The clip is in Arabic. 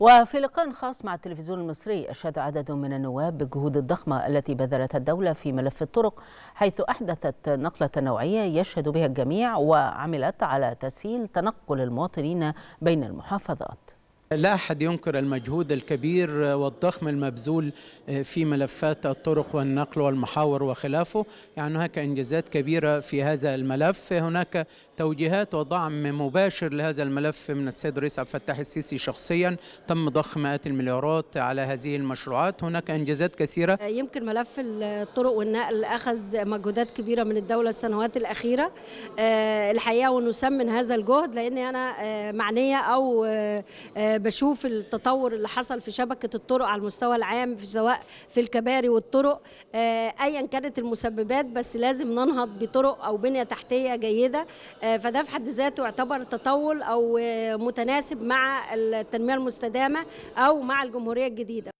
وفي لقاء خاص مع التلفزيون المصري أشاد عدد من النواب بالجهود الضخمة التي بذلتها الدولة في ملف الطرق حيث أحدثت نقلة نوعية يشهد بها الجميع وعملت على تسهيل تنقل المواطنين بين المحافظات لا أحد ينكر المجهود الكبير والضخم المبذول آه، في ملفات الطرق والنقل والمحاور وخلافه يعني هناك إنجازات كبيرة في هذا الملف هناك توجيهات ودعم مباشر لهذا الملف من السيد الرئيس عبد الفتاح السيسي شخصيا تم ضخ مئات المليارات على هذه المشروعات هناك إنجازات كثيرة آه، يمكن ملف الطرق والنقل أخذ مجهودات كبيرة من الدولة السنوات الأخيرة آه، الحقيقة ونسمن هذا الجهد لأن أنا معنية أو بشوف التطور اللي حصل في شبكه الطرق على المستوى العام في سواء في الكباري والطرق آه، ايا كانت المسببات بس لازم ننهض بطرق او بنيه تحتيه جيده آه، فده في حد ذاته يعتبر تطور او آه، متناسب مع التنميه المستدامه او مع الجمهوريه الجديده